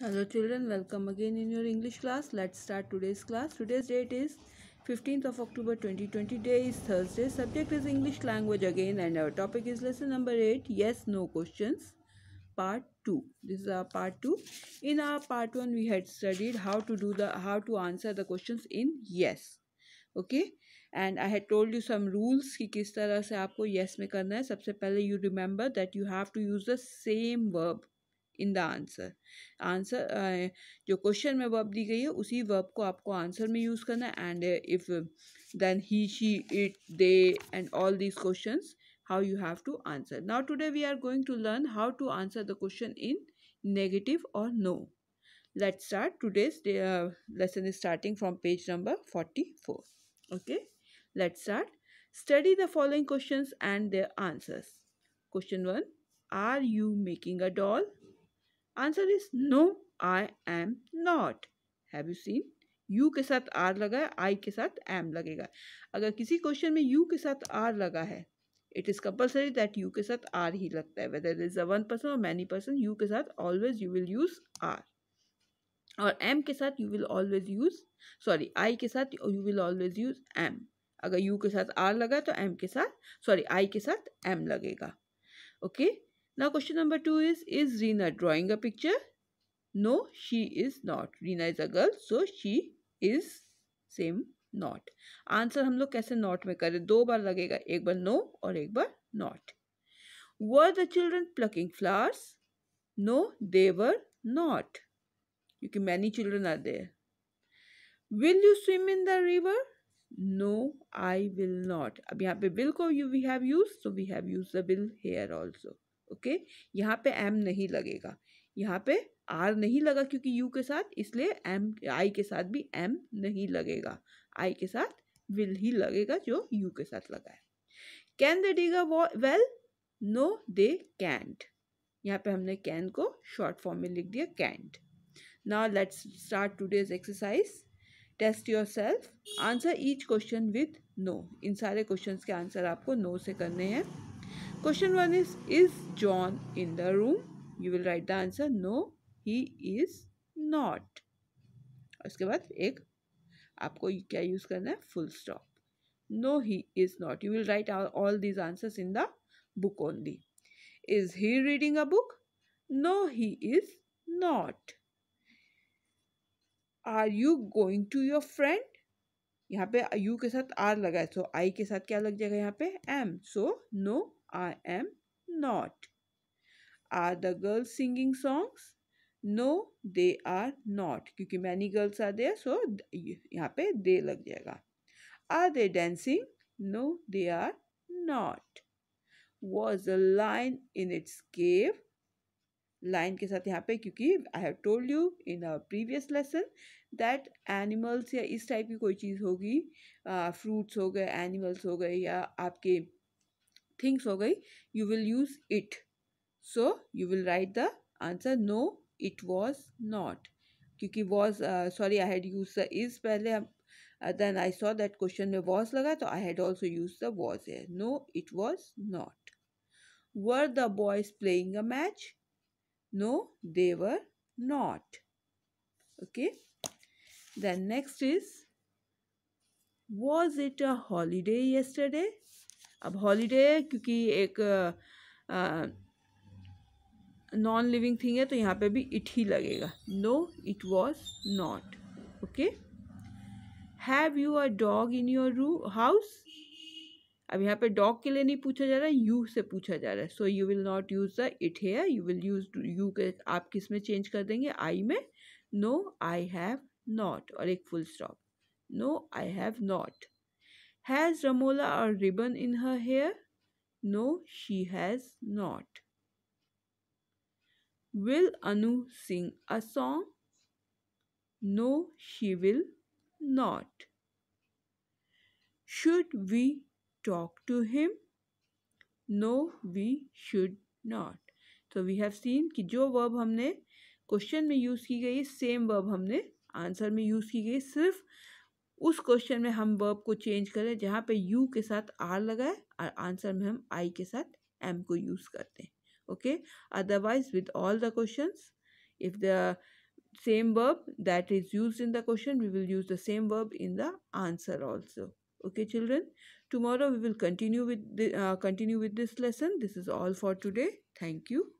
Hello children, welcome again in your English class. Let's start today's class. Today's date is 15th of October 2020. Day is Thursday. Subject is English language again and our topic is lesson number 8. Yes, no questions. Part 2. This is our part 2. In our part 1 we had studied how to do the how to answer the questions in yes. Okay? and I had told you some rules कि किस तरह से आपको yes में करना है सबसे पहले you remember that you have to use the same verb in the answer answer जो क्वेश्चन में वर्ब दी गई है उसी वर्ब को आपको आंसर में यूज़ करना है and if then he she it they and all these question how you have to answer now today we are going to learn how to answer the question in negative और no let start today's lesson is starting from page number forty four okay let start study the following question and the answers question one are you making a doll answer is no I am not have you seen you के साथ are लगा है आई के साथ am लगेगा अगर किसी question में यू के साथ आर लगा है it is compulsory that you के साथ आर ही लगता है whether is a one person और मैनी पर्सन यू के साथ always you will use are और एम के साथ you will always use sorry I के साथ you will always use am अगर यू के साथ आर लगा तो एम के साथ सॉरी आई के साथ एम लगेगा okay okay? Now question number 2 is, is Rina drawing a picture? No, she is not. Rina is a girl, so she is same not answer हम लोग कैसे नॉट में करें दो बार लगेगा एक बार नो और एक बार not were the children plucking flowers no they were not क्योंकि many children are there will you swim in the river no I will not अब यहाँ पे विल को you we have use so we have use the will here also okay यहाँ पे M नहीं लगेगा यहाँ पे आर नहीं लगा क्योंकि यू के साथ इसलिए एम आई के साथ भी एम नहीं लगेगा आई के साथ विल ही लगेगा जो यू के साथ लगा है can they dig a well no they can't यहाँ पे हमने कैन को शॉर्ट फॉर्म में लिख दिया can't now let's start today's exercise test yourself answer each question with no इन सारे क्वेश्चन के आंसर आपको नो no से करने हैं question one is Is John in the room? You will write the answer No, he is not. उसके बाद एक आपको क्या यूज़ करना है full stop no he is not you will write all these answer in the book only is he reading a book no he is not are you going to your friend यहाँ पे you के साथ are लगा है सो आई के साथ क्या लग जाएगा यहाँ पे am so no I am not. Are the girls singing songs? No they are not क्योंकि many girls are there, so यहाँ पे दे लग जाएगा are they dancing? No they are not. Was the lion in its cave lion के साथ यहाँ पे क्योंकि I have told you in our previous lesson that animals या इस टाइप की कोई चीज़ होगी फ्रूट्स हो गए एनिमल्स हो गए या आपके things हो गई you will use it so you will write the answer no it was not क्योंकि was uh, sorry I had used the is पहले uh, then I saw that question में was लगा तो I had also used the was here no it was not were the boys playing a match no they were not okay then next is was it a holiday yesterday अब holiday क्योंकि एक non living thing है तो यहाँ पे भी it ही लगेगा no it was not okay have you a dog in your रू हाउस अब यहाँ पे डॉग के लिए नहीं पूछा जा रहा है यू से पूछा जा रहा है so you will not use the it here you will use you के आप किस में चेंज कर देंगे आई में नो आई हैव नॉट और एक full stop no I have not Has Ramola a ribbon in her hair? No, she has not. Will Anu sing a song? No, she will not. Should we talk to him? No, we should not. तो we have seen कि जो verb हमने question में use की गई same verb हमने answer में use की गई सिर्फ उस क्वेश्चन में हम वर्ब को चेंज करें जहाँ पे यू के साथ आर लगाए और आंसर में हम आई के साथ एम को यूज़ करते हैं okay otherwise with all the question if the same verb that is use in the question we will use the same verb in the answer also okay children tomorrow we will continue with continue with this lesson this is all for today thank you